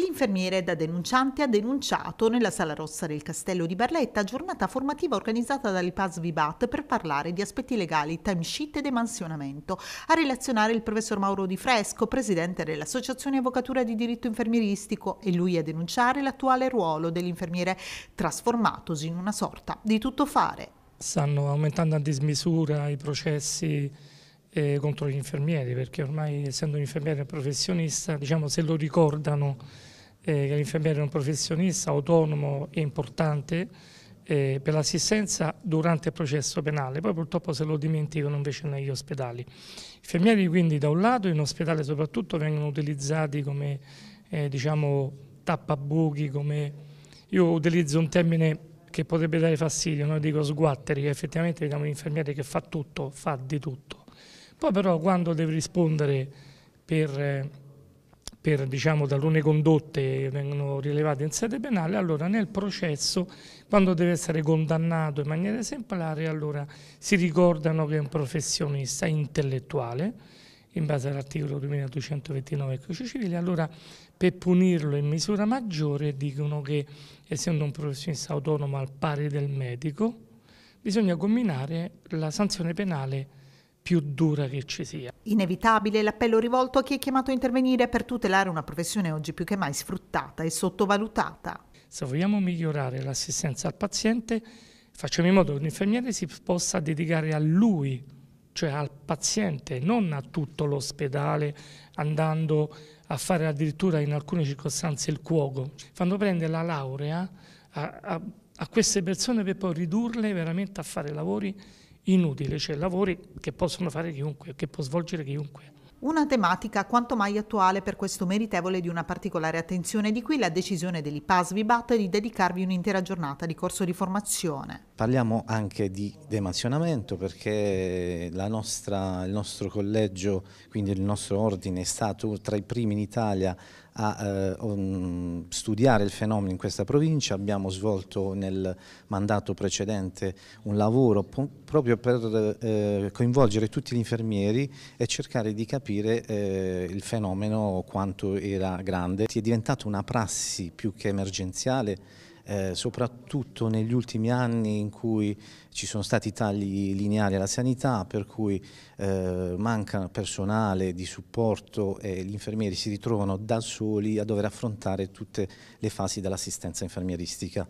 L'infermiere da denunciante ha denunciato nella Sala Rossa del Castello di Barletta giornata formativa organizzata dall'IPAS Vibat per parlare di aspetti legali, timesheet ed emansionamento. A relazionare il professor Mauro Di Fresco, presidente dell'Associazione Avvocatura di Diritto Infermieristico, e lui a denunciare l'attuale ruolo dell'infermiere trasformatosi in una sorta di tuttofare. Stanno aumentando a dismisura i processi eh, contro gli infermieri perché ormai essendo un infermiere professionista diciamo se lo ricordano eh, che l'infermiere è un professionista autonomo e importante eh, per l'assistenza durante il processo penale, poi purtroppo se lo dimenticano invece negli ospedali. I infermieri quindi da un lato in ospedale soprattutto vengono utilizzati come eh, diciamo tappabuchi, come io utilizzo un termine che potrebbe dare fastidio, noi dico sguatteri, effettivamente vediamo l'infermiere che fa tutto, fa di tutto. Poi però quando deve rispondere per eh, per diciamo, talune condotte vengono rilevate in sede penale, allora nel processo, quando deve essere condannato in maniera esemplare, allora si ricordano che è un professionista intellettuale, in base all'articolo 2229 del Codice Civile, allora per punirlo in misura maggiore dicono che, essendo un professionista autonomo al pari del medico, bisogna combinare la sanzione penale più dura che ci sia. Inevitabile l'appello rivolto a chi è chiamato a intervenire per tutelare una professione oggi più che mai sfruttata e sottovalutata. Se vogliamo migliorare l'assistenza al paziente, facciamo in modo che l'infermiere si possa dedicare a lui, cioè al paziente, non a tutto l'ospedale, andando a fare addirittura in alcune circostanze il cuoco. Fanno prendere la laurea a, a, a queste persone per poi ridurle veramente a fare lavori inutile, cioè lavori che possono fare chiunque, che può svolgere chiunque. Una tematica quanto mai attuale per questo meritevole di una particolare attenzione, di qui la decisione dell'IPASVIBAT di dedicarvi un'intera giornata di corso di formazione. Parliamo anche di demazionamento perché nostra, il nostro collegio, quindi il nostro ordine, è stato tra i primi in Italia a eh, um, studiare il fenomeno in questa provincia, abbiamo svolto nel mandato precedente un lavoro proprio per eh, coinvolgere tutti gli infermieri e cercare di capire eh, il fenomeno quanto era grande. È diventata una prassi più che emergenziale eh, soprattutto negli ultimi anni in cui ci sono stati tagli lineari alla sanità, per cui eh, manca personale di supporto e gli infermieri si ritrovano da soli a dover affrontare tutte le fasi dell'assistenza infermieristica.